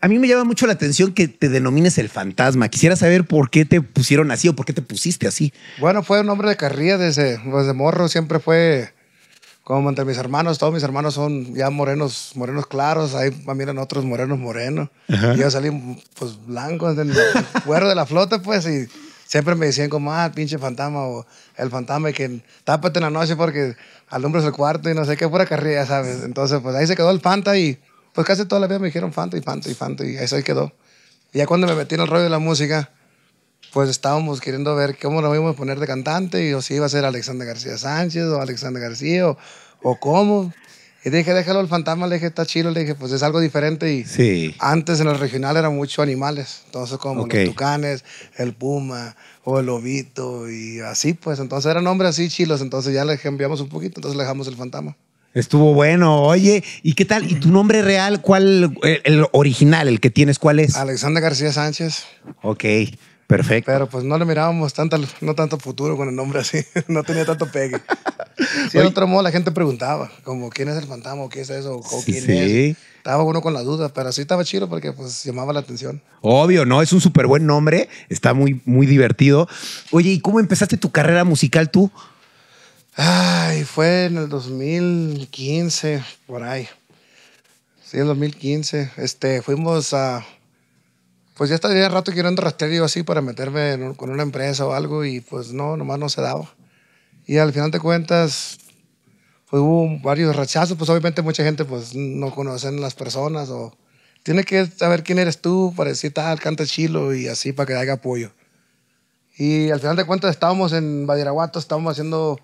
a mí me llama mucho la atención que te denomines el fantasma. Quisiera saber por qué te pusieron así o por qué te pusiste así. Bueno, fue un hombre de carrilla desde, desde morro, siempre fue como entre mis hermanos, todos mis hermanos son ya morenos, morenos claros, ahí miran otros morenos morenos. yo salí pues blanco del de la flota, pues, y siempre me decían como, ah, pinche fantasma, o el fantasma, Y que tápate en la noche porque alumbras el cuarto y no sé qué, fuera carrilla, ¿sabes? Entonces, pues ahí se quedó el fanta y pues casi toda la vida me dijeron Fanta y Fanta y Fanta y eso ahí quedó. Y ya cuando me metí en el rollo de la música, pues estábamos queriendo ver cómo lo íbamos a poner de cantante y o si iba a ser Alexander García Sánchez o Alexander García o, cómo. Y dije, déjalo el fantasma, le dije, está chido, le dije, pues es algo diferente. Y sí. antes en el regional eran muchos animales, entonces como tucanes, el puma o el lobito y así, pues entonces eran hombres así chilos, entonces ya le cambiamos un poquito, entonces le dejamos el fantasma. Estuvo bueno, oye, ¿y qué tal? ¿Y tu nombre real, cuál, el, original, el que tienes, cuál es? Alexander García Sánchez. Ok, perfecto. Pero pues no le mirábamos tanto, no tanto futuro con el nombre así, no tenía tanto pegue. de otro modo la gente preguntaba, como, ¿quién es el fantasma? ¿Qué es eso? ¿O quién sí. es? Estaba uno con la duda, pero sí estaba chido porque pues llamaba la atención. Obvio, ¿no? Es un súper buen nombre, está muy, muy divertido. Oye, ¿y cómo empezaste tu carrera musical tú? Ay, fue en el 2015, por ahí. Sí, en el 2015. Este, fuimos a. Pues ya estaría rato queriendo rastrear yo así para meterme con una empresa o algo y pues no, nomás no se daba. Y al final de cuentas, pues hubo varios rechazos, pues obviamente mucha gente pues no conocen las personas o tiene que saber quién eres tú para decir tal, canta chilo y así para que haga apoyo. Y al final de cuentas estábamos en Badiraguato, estábamos haciendo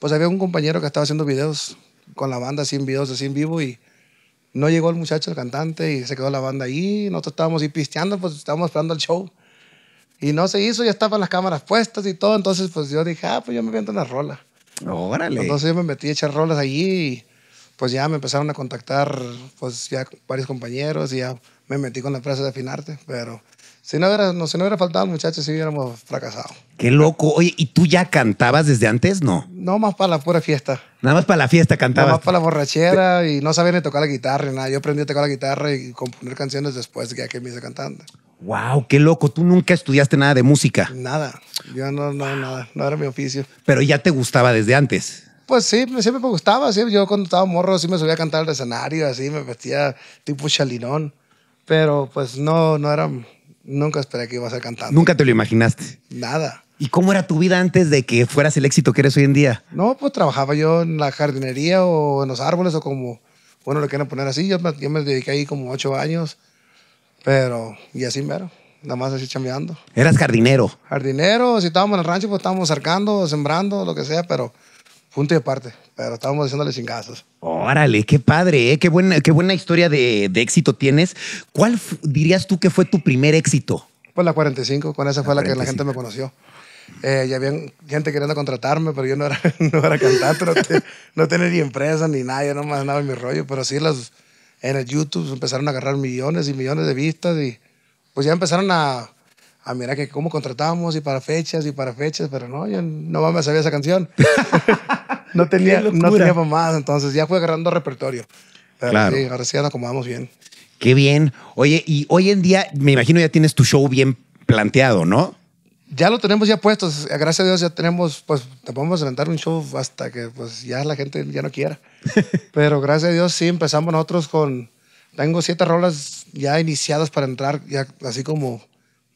pues había un compañero que estaba haciendo videos con la banda, sin videos, así en vivo, y no llegó el muchacho, el cantante, y se quedó la banda ahí. Nosotros estábamos ahí pisteando, pues estábamos esperando el show. Y no se hizo, ya estaban las cámaras puestas y todo. Entonces, pues yo dije, ah, pues yo me viento una rola. Órale. Entonces yo me metí a echar rolas allí y pues ya me empezaron a contactar, pues ya varios compañeros y ya me metí con la empresa de Afinarte, pero si no hubiera, no, hubiera faltado muchachos si hubiéramos fracasado. Qué loco. Oye, ¿y tú ya cantabas desde antes? No. No, más para la pura fiesta. Nada más para la fiesta cantabas. Nada más para la borrachera y no sabía ni tocar la guitarra, ni nada. Yo aprendí a tocar la guitarra y componer canciones después de que me hice cantando. Wow, qué loco. Tú nunca estudiaste nada de música. Nada. Yo no, no, nada. No era mi oficio. Pero ya te gustaba desde antes. Pues sí, siempre me gustaba. Sí. Yo cuando estaba morro sí me subía a cantar al escenario, así me vestía tipo chalinón. Pero pues no, no era Nunca esperé que iba a ser cantante. Nunca te lo imaginaste. Nada. ¿Y cómo era tu vida antes de que fueras el éxito que eres hoy en día? No, pues trabajaba yo en la jardinería o en los árboles o como, bueno, lo quieren poner así. Yo, me dediqué ahí como ocho años, pero, y así mero, nada más así chambeando. ¿Eras jardinero? Jardinero, si estábamos en el rancho, pues estábamos cercando, sembrando, lo que sea, pero punto y aparte, pero estábamos sin chingazos. Órale, qué padre, eh, qué, buena, qué buena historia de, éxito tienes. ¿Cuál dirías tú que fue tu primer éxito? Pues la 45, con esa fue la que la gente me conoció. Eh, ya había gente queriendo contratarme, pero yo no era, no era cantante, no, tenía ni empresa ni nada, yo nomás nada en mi rollo, pero sí los, en el YouTube empezaron a agarrar millones y millones de vistas y pues ya empezaron a, mirar que cómo contratamos y para fechas y para fechas, pero no, yo no más me sabía esa canción. no tenía, no tenía entonces ya fue agarrando repertorio. claro. ahora sí acomodamos bien. Qué bien. Oye, y hoy en día, me imagino ya tienes tu show bien planteado, ¿no? Ya lo tenemos ya puesto. Gracias a Dios ya tenemos, pues, te podemos levantar un show hasta que, pues, ya la gente ya no quiera. Pero gracias a Dios sí empezamos nosotros con... Tengo siete rolas ya iniciadas para entrar, ya así como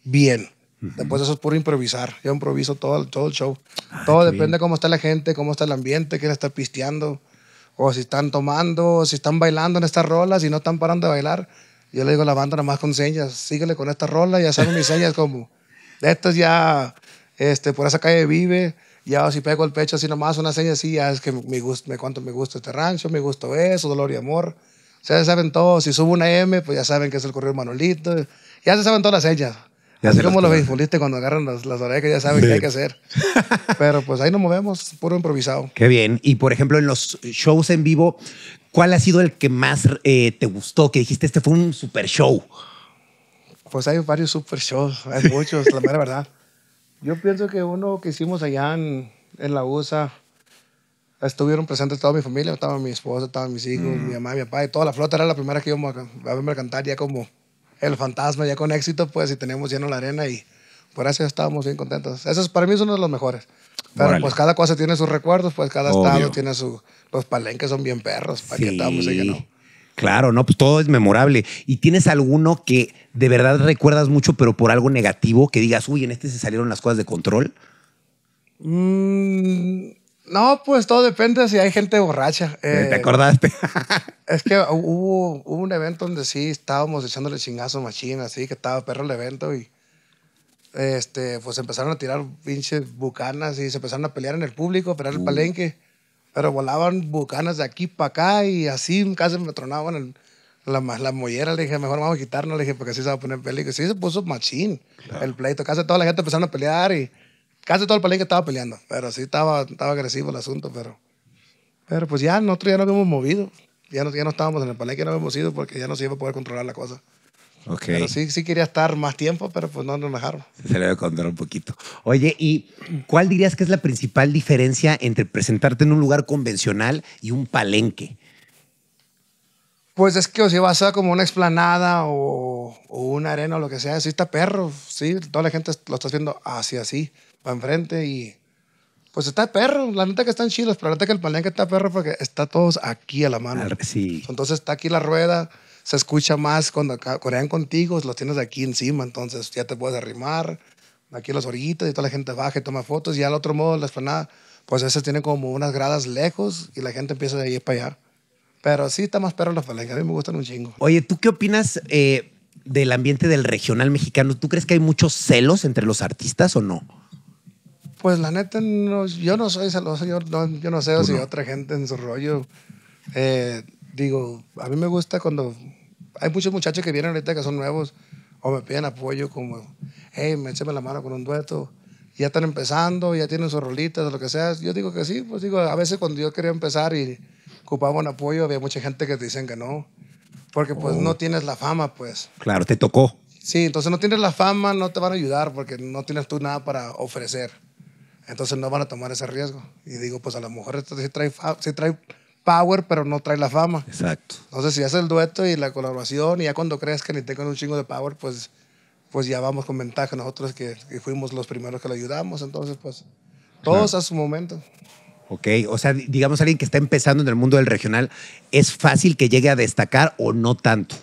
bien. Después eso es puro improvisar. Yo improviso todo, todo el show. Ah, todo depende de cómo está la gente, cómo está el ambiente, quién está pisteando, o si están tomando, si están bailando en estas rolas, si no están parando de bailar. Yo le digo a la banda nada más con señas, síguele con esta rola, ya saben mis señas como, de es ya, este, por esa calle vive, ya si pego el pecho así nomás, una seña así, ya es que me gusta, me, cuánto me gusta este rancho, me gusta eso, dolor y amor. O sea, ya saben todo, si subo una M, pues ya saben que es el correo Manolito, ya se saben todas las señas. Ya como los beisbolistas cuando agarran las, las orejas ya saben qué hay que hacer. Pero pues ahí nos movemos, puro improvisado. Qué bien. Y por ejemplo, en los shows en vivo, ¿cuál ha sido el que más eh, te gustó? Que dijiste, este fue un super show. Pues hay varios super shows, hay muchos, la mera verdad. Yo pienso que uno que hicimos allá en, en la USA, estuvieron presentes toda mi familia, estaba mi esposa, estaban mis hijos, mm. mi mamá, mi papá, y toda la flota era la primera que íbamos a, a verme cantar ya como el fantasma ya con éxito, pues, y teníamos lleno la arena y por eso estábamos bien contentos. Eso para mí son uno de los mejores. Pero pues cada cosa tiene sus recuerdos, pues cada estado tiene su... Los palenques son bien perros, para no. Claro, no, pues todo es memorable. ¿Y tienes alguno que de verdad recuerdas mucho, pero por algo negativo, que digas, uy, en este se salieron las cosas de control? mmm no, pues todo depende si hay gente borracha. Eh, eh, ¿Te acordaste? es que hubo, un evento donde sí estábamos echándole chingazo machín, así que estaba perro el evento y este, pues empezaron a tirar pinches bucanas y se empezaron a pelear en el público, a pelear el uh. palenque. Pero volaban bucanas de aquí para acá y así casi me tronaban la, la mollera. Le dije, mejor vamos a quitarnos, le dije, porque así se va a poner peligro. Sí, se puso machín el pleito. Casi toda la gente empezaron a pelear y Casi todo el palenque estaba peleando, pero sí estaba, estaba agresivo el asunto, pero, pero pues ya nosotros ya no habíamos movido, ya no, ya no estábamos en el palenque, no habíamos ido porque ya no se iba a poder controlar la cosa. Okay. Pero sí, sí quería estar más tiempo, pero pues no nos dejaron. Se le debe contar un poquito. Oye, ¿y cuál dirías que es la principal diferencia entre presentarte en un lugar convencional y un palenque? Pues es que o sea, vas a como una explanada o, una arena o lo que sea, sí está perro, sí, toda la gente lo está viendo así, así para enfrente y pues está perro, la neta que están chidos, pero la neta que el palenque está perro porque está todos aquí a la mano. Sí. Entonces está aquí la rueda, se escucha más cuando corean contigo, los tienes aquí encima, entonces ya te puedes arrimar, aquí las orillitas y toda la gente baja y toma fotos, y al otro modo la esplanada, pues esas tienen tiene como unas gradas lejos y la gente empieza de ir para allá. Pero sí está más perro la palenques, a mí me gustan un chingo. Oye, ¿tú qué opinas? Eh, del ambiente del regional mexicano, ¿tú crees que hay muchos celos entre los artistas o no? Pues la neta, yo no soy celoso, yo no, yo no sé si otra gente en su rollo. Eh, digo, a mí me gusta cuando hay muchos muchachos que vienen ahorita que son nuevos o me piden apoyo como, hey, me la mano con un dueto. Ya están empezando, ya tienen sus rolitas, lo que sea. Yo digo que sí, pues digo, a veces cuando yo quería empezar y ocupaba un apoyo, había mucha gente que te dicen que no, porque pues no oh. tienes la fama, pues. Claro, te tocó. Sí, entonces no tienes la fama, no te van a ayudar porque no tienes tú nada para ofrecer. Entonces no van a tomar ese riesgo. Y digo, pues a lo mejor esto sí trae, power, pero no trae la fama. Exacto. Entonces si haces el dueto y la colaboración y ya cuando crezcan y tengan un chingo de power, pues, pues ya vamos con ventaja nosotros que, fuimos los primeros que lo ayudamos. Entonces, pues todos a su momento. Ok, o sea, digamos alguien que está empezando en el mundo del regional, ¿es fácil que llegue a destacar o no tanto?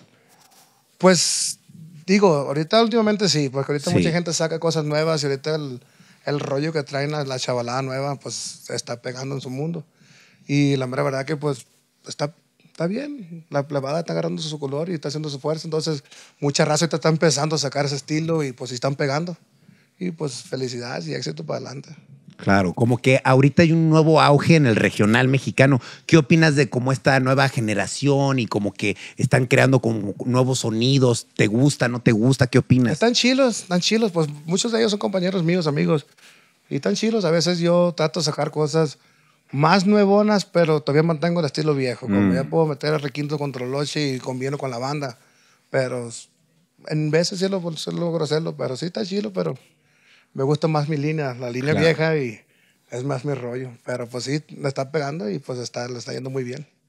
Pues digo, ahorita últimamente sí, porque ahorita mucha gente saca cosas nuevas y ahorita el, el rollo que traen la, chavalada nueva, pues está pegando en su mundo. Y la mera verdad que pues está, está bien, la plebada está agarrando su color y está haciendo su fuerza, entonces mucha raza está empezando a sacar ese estilo y pues están pegando. Y pues felicidades y éxito para adelante. Claro, como que ahorita hay un nuevo auge en el regional mexicano. ¿Qué opinas de cómo esta nueva generación y como que están creando con nuevos sonidos? ¿Te gusta, no te gusta? ¿Qué opinas? Están chilos, están chilos. Pues muchos de ellos son compañeros míos, amigos. Y están chilos. A veces yo trato de sacar cosas más nuevas, pero todavía mantengo el estilo viejo. Como mm. ya puedo meter el requinto contra y conviene con la banda. Pero en veces sí lo, logro hacerlo, pero sí está chilo, pero me gusta más mi línea, la línea vieja y es más mi rollo. Pero pues sí, me está pegando y pues está, le está yendo muy bien.